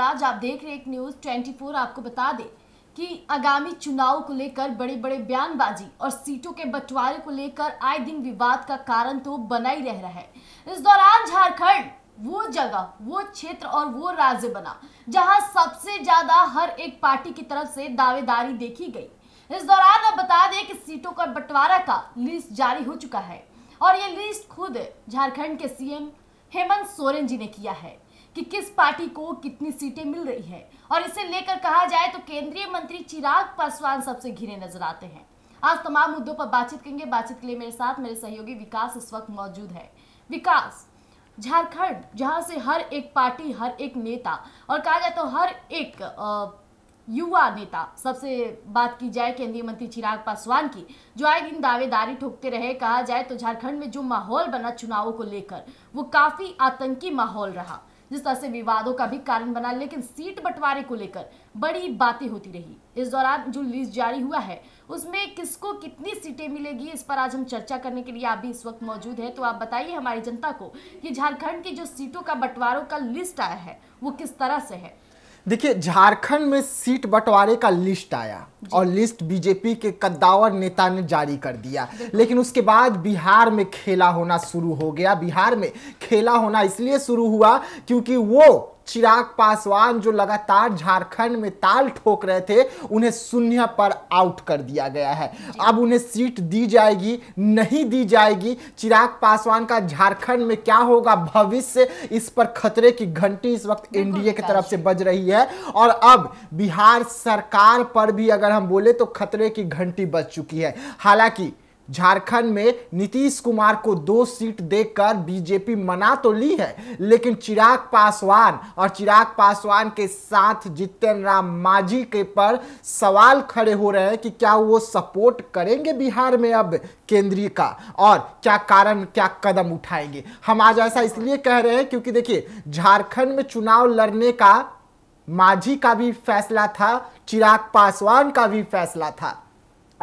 आज आप देख रहे एक न्यूज 24 आपको बता दे कि आगामी चुनाव को लेकर बड़े बड़े बयानबाजी और सीटों के बंटवारे को लेकर आए दिन विवाद का कारण तो बना ही रह रहा है इस दौरान झारखंड वो जगह वो क्षेत्र और वो राज्य बना जहां सबसे ज्यादा हर एक पार्टी की तरफ से दावेदारी देखी गई इस दौरान अब बता दें कि सीटों का बंटवारा का लिस्ट जारी हो चुका है और ये लिस्ट खुद झारखंड के सीएम हेमंत सोरेन जी ने किया है कि किस पार्टी को कितनी सीटें मिल रही है और इसे लेकर कहा जाए तो केंद्रीय मंत्री चिराग पासवान सबसे घिरे नजर आते हैं आज तमाम मुद्दों पर बातचीत करेंगे बातचीत के लिए मेरे साथ मेरे सहयोगी विकास इस वक्त मौजूद है विकास झारखंड जहां से हर एक पार्टी हर एक नेता और कहा जाए तो हर एक युवा नेता सबसे बात की जाए केंद्रीय मंत्री चिराग पासवान की जो आए दिन दावेदारी ठोकते रहे कहा जाए तो झारखंड में जो माहौल बना चुनावों को लेकर वो काफी आतंकी माहौल रहा जिस तरह से विवादों का भी कारण बना लेकिन सीट बंटवारे को लेकर बड़ी बातें होती रही इस दौरान जो लिस्ट जारी हुआ है उसमें किसको कितनी सीटें मिलेगी इस पर आज हम चर्चा करने के लिए आप भी इस वक्त मौजूद है तो आप बताइए हमारी जनता को कि झारखंड की जो सीटों का बंटवारों का लिस्ट आया है वो किस तरह से है देखिए झारखंड में सीट बंटवारे का लिस्ट आया और लिस्ट बीजेपी के कद्दावर नेता ने जारी कर दिया लेकिन उसके बाद बिहार में खेला होना शुरू हो गया बिहार में खेला होना इसलिए शुरू हुआ क्योंकि वो चिराग पासवान जो लगातार झारखंड में ताल ठोक रहे थे उन्हें शून्य पर आउट कर दिया गया है अब उन्हें सीट दी जाएगी नहीं दी जाएगी चिराग पासवान का झारखंड में क्या होगा भविष्य इस पर खतरे की घंटी इस वक्त एनडीए की तरफ से बज रही है और अब बिहार सरकार पर भी अगर हम बोले तो खतरे की घंटी बज चुकी है हालांकि झारखंड में नीतीश कुमार को दो सीट देकर बीजेपी मना तो ली है लेकिन चिराग पासवान और चिराग पासवान के साथ जितन राम मांझी के पर सवाल खड़े हो रहे हैं कि क्या वो सपोर्ट करेंगे बिहार में अब केंद्रीय का और क्या कारण क्या कदम उठाएंगे हम आज ऐसा इसलिए कह रहे हैं क्योंकि देखिए झारखंड में चुनाव लड़ने का माझी का भी फैसला था चिराग पासवान का भी फैसला था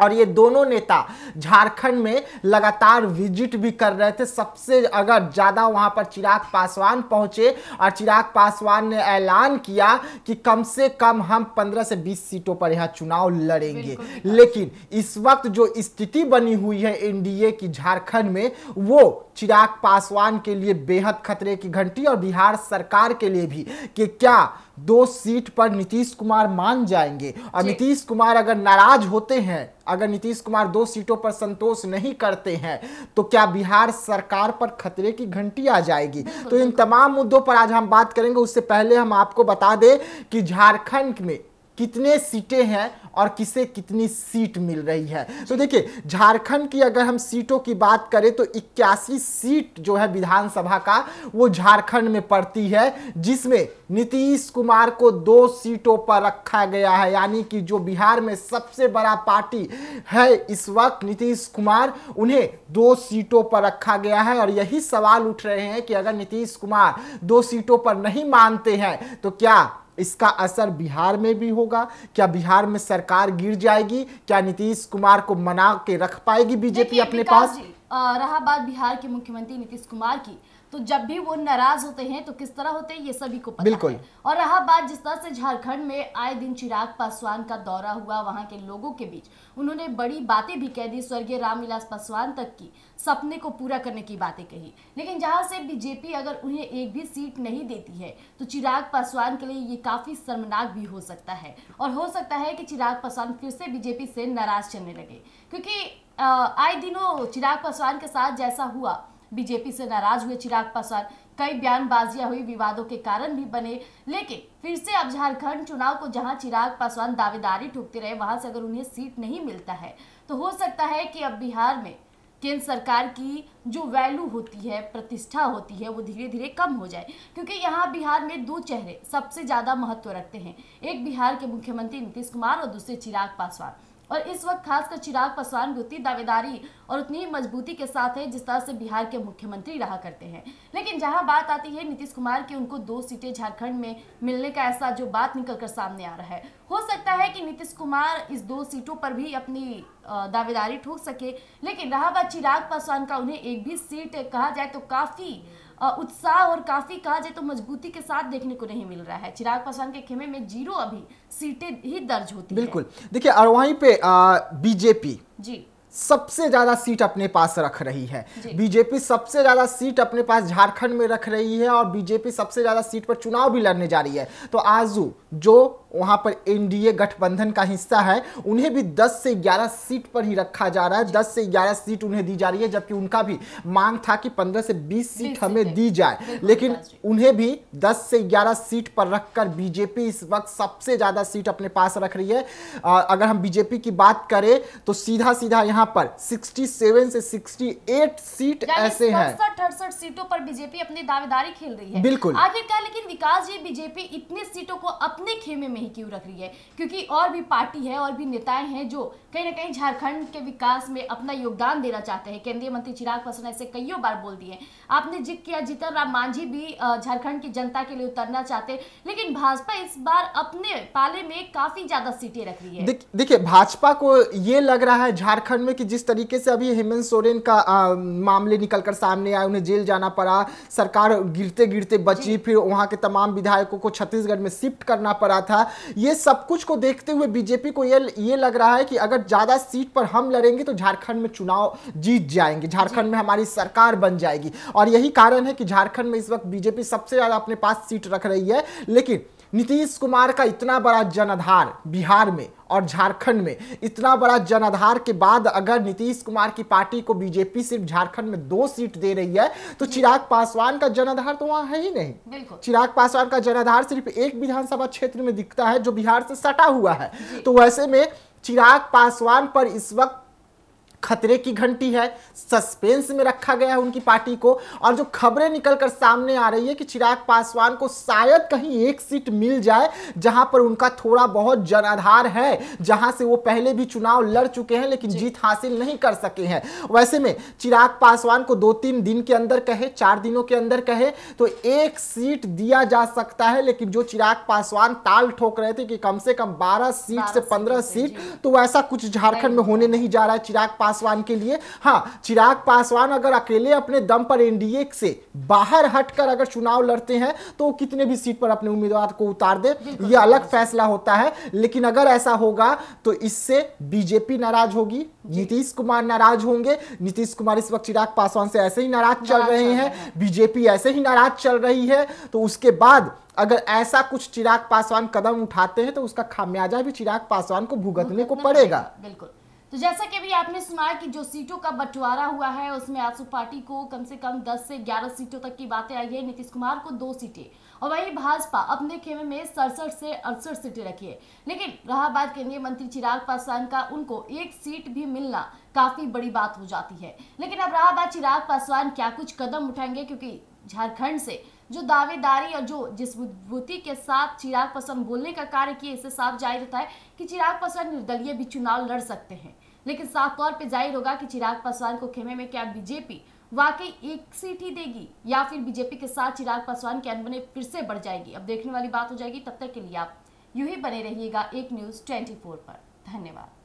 और ये दोनों नेता झारखंड में लगातार विजिट भी कर रहे थे सबसे अगर ज़्यादा वहाँ पर चिराग पासवान पहुँचे और चिराग पासवान ने ऐलान किया कि कम से कम हम 15 से 20 सीटों पर यहाँ चुनाव लड़ेंगे लेकिन इस वक्त जो स्थिति बनी हुई है एनडीए की झारखंड में वो चिराग पासवान के लिए बेहद खतरे की घंटी और बिहार सरकार के लिए भी कि क्या दो सीट पर नीतीश कुमार मान जाएंगे और नीतीश कुमार अगर नाराज होते हैं अगर नीतीश कुमार दो सीटों पर संतोष नहीं करते हैं तो क्या बिहार सरकार पर खतरे की घंटी आ जाएगी तो इन तमाम मुद्दों पर आज हम बात करेंगे उससे पहले हम आपको बता दें कि झारखंड में कितने सीटें हैं और किसे कितनी सीट मिल रही है तो देखिए झारखंड की अगर हम सीटों की बात करें तो इक्यासी सीट जो है विधानसभा का वो झारखंड में पड़ती है जिसमें नीतीश कुमार को दो सीटों पर रखा गया है यानी कि जो बिहार में सबसे बड़ा पार्टी है इस वक्त नीतीश कुमार उन्हें दो सीटों पर रखा गया है और यही सवाल उठ रहे हैं कि अगर नीतीश कुमार दो सीटों पर नहीं मानते हैं तो क्या इसका असर बिहार में भी होगा क्या बिहार में सरकार गिर जाएगी क्या नीतीश कुमार को मना के रख पाएगी बीजेपी अपने पास रहा बात बिहार के मुख्यमंत्री नीतीश कुमार की तो जब भी वो नाराज होते हैं तो किस तरह होते हैं ये सभी को पता बिल्कुल है। और रहा बात जिस तरह से झारखंड में आए दिन चिराग पासवान का दौरा हुआ वहां के लोगों के बीच उन्होंने बड़ी बातें भी कह दी स्वर्गीय रामविलास पासवान तक की सपने को पूरा करने की बातें कही लेकिन जहां से बीजेपी अगर उन्हें एक भी सीट नहीं देती है तो चिराग पासवान के लिए ये काफी शर्मनाक भी हो सकता है और हो सकता है कि चिराग पासवान फिर से बीजेपी से नाराज चलने लगे क्योंकि आए दिनों चिराग पासवान के साथ जैसा हुआ बीजेपी से नाराज हुए चिराग पासवान कई बयानबाजियां हुई विवादों के कारण भी बने लेकिन फिर से अब झारखंड चुनाव को जहां चिराग पासवान दावेदारी ठोकते रहे वहां से अगर उन्हें सीट नहीं मिलता है तो हो सकता है कि अब बिहार में केंद्र सरकार की जो वैल्यू होती है प्रतिष्ठा होती है वो धीरे धीरे कम हो जाए क्योंकि यहाँ बिहार में दो चेहरे सबसे ज़्यादा महत्व रखते हैं एक बिहार के मुख्यमंत्री नीतीश कुमार और दूसरे चिराग पासवान और इस वक्त खासकर चिराग पासवान की उतनी दावेदारी और उतनी मजबूती के साथ है जिस तरह से बिहार के मुख्यमंत्री रहा करते हैं लेकिन जहां बात आती है नीतीश कुमार की उनको दो सीटें झारखंड में मिलने का ऐसा जो बात निकल कर सामने आ रहा है हो सकता है कि नीतीश कुमार इस दो सीटों पर भी अपनी दावेदारी ठोक सके लेकिन रहा बात चिराग पासवान का उन्हें एक भी सीट कहा जाए तो काफ़ी उत्साह और काफ़ी कहा जाए तो मजबूती के साथ देखने को नहीं मिल रहा है चिराग पासवान के खेमे में जीरो अभी सीटें ही दर्ज होती बिल्कुल देखिए और वहीं पे बीजेपी जी सबसे ज्यादा सीट अपने पास रख रही है बीजेपी सबसे ज्यादा सीट अपने पास झारखंड में रख रही है और बीजेपी सबसे ज्यादा सीट पर चुनाव भी लड़ने जा रही है तो आजू जो वहाँ पर एनडीए गठबंधन का हिस्सा है उन्हें भी 10 से 11 सीट पर ही रखा जा रहा है 10 से 11 सीट उन्हें दी जा रही है जबकि उनका भी मांग था कि 15 से 20 सीट हमें दी जाए लेकिन उन्हें भी 10 से 11 सीट पर रखकर बीजेपी इस वक्त सबसे ज़्यादा सीट अपने पास रख रही है अगर हम बीजेपी की बात करें तो सीधा सीधा यहाँ पर सिक्सटी से सिक्सटी सीट ऐसे हैं अड़सठ सीटों पर बीजेपी अपनी दावेदारी खेल रही है बिल्कुल आखिरकार लेकिन विकास जी बीजेपी इतने सीटों को अपने खेमे में में ही क्यों रख रही है क्योंकि और भी पार्टी है और भी नेताएं हैं जो कहीं ना कहीं झारखंड के विकास में अपना योगदान देना चाहते हैं केंद्रीय मंत्री चिराग पासवान ऐसे कईयों बार बोल दिए आपने जिक्र किया जीतन राम मांझी भी झारखंड की जनता के लिए उतरना चाहते लेकिन भाजपा इस बार अपने पाले में काफी ज्यादा सीटें रख रही है देखिए भाजपा को ये लग रहा है झारखंड में कि जिस तरीके से अभी हेमंत सोरेन का मामले निकलकर सामने आया उन्हें जेल जाना पड़ा सरकार गिरते गिरते बची फिर वहां के तमाम विधायकों को छत्तीसगढ़ में शिफ्ट करना पड़ा था ये सब कुछ को देखते हुए बीजेपी को ये ये लग रहा है कि अगर ज़्यादा सीट पर हम लड़ेंगे तो झारखंड में चुनाव जीत जाएंगे झारखंड में हमारी सरकार बन जाएगी और यही कारण है कि झारखंड में इस वक्त बीजेपी सबसे ज़्यादा अपने पास सीट रख रही है लेकिन नीतीश कुमार का इतना बड़ा जनाधार बिहार में और झारखंड में इतना बड़ा जनाधार के बाद अगर नीतीश कुमार की पार्टी को बीजेपी सिर्फ झारखंड में दो सीट दे रही है तो चिराग पासवान का जनाधार तो वहां है ही नहीं चिराग पासवान का जनाधार सिर्फ एक विधानसभा क्षेत्र में दिखता है जो बिहार से सटा हुआ है तो वैसे में चिराग पासवान पर इस वक्त खतरे की घंटी है सस्पेंस में रखा गया है उनकी पार्टी को और जो खबरें निकलकर सामने आ रही है कि चिराग पासवान को शायद कहीं एक सीट मिल जाए जहां पर उनका थोड़ा बहुत जनाधार है जहां से वो पहले भी चुनाव लड़ चुके हैं लेकिन जीत हासिल नहीं कर सके हैं वैसे में चिराग पासवान को दो तीन दिन के अंदर कहे चार दिनों के अंदर कहे तो एक सीट दिया जा सकता है लेकिन जो चिराग पासवान ताल ठोक रहे थे कि कम से कम बारह सीट से पंद्रह सीट तो वैसा कुछ झारखंड में होने नहीं जा रहा है चिराग पासवान के लिए हाँ चिराग पासवान अगर अकेले अपने दम पर एनडीए से बाहर हटकर अगर चुनाव लड़ते हैं तो कितने भी सीट पर अपने उम्मीदवार को उतार दे ये अलग फैसला होता है लेकिन अगर ऐसा होगा तो इससे बीजेपी नाराज होगी नीतीश कुमार नाराज होंगे नीतीश कुमार इस वक्त चिराग पासवान से ऐसे ही नाराज चल रहे हैं बीजेपी ऐसे ही नाराज चल रही है तो उसके बाद अगर ऐसा कुछ चिराग पासवान कदम उठाते हैं तो उसका खामियाजा भी चिराग पासवान को भुगतने को पड़ेगा बिल्कुल तो जैसा कि अभी आपने सुना कि जो सीटों का बंटवारा हुआ है उसमें आजसू पार्टी को कम से कम 10 से 11 सीटों तक की बातें आई है नीतीश कुमार को दो सीटें और वहीं भाजपा अपने खेमे में सड़सठ से अड़सठ सीटें रखी है लेकिन रहा बात केंद्रीय मंत्री चिराग पासवान का उनको एक सीट भी मिलना काफी बड़ी बात हो जाती है लेकिन अब रहा बात चिराग पासवान क्या कुछ कदम उठाएंगे क्योंकि झारखंड से जो दावेदारी और जो जिस विभूति के साथ चिराग पासवान बोलने का कार्य किए इससे साफ जाहिर होता है कि चिराग पासवान निर्दलीय भी चुनाव लड़ सकते हैं लेकिन साफ तौर पर जाहिर होगा कि चिराग पासवान को खेमे में क्या बीजेपी वाकई एक सीट ही देगी या फिर बीजेपी के साथ चिराग पासवान के अनबने फिर से बढ़ जाएगी अब देखने वाली बात हो जाएगी तब तक के लिए आप यू ही बने रहिएगा एक न्यूज़ ट्वेंटी पर धन्यवाद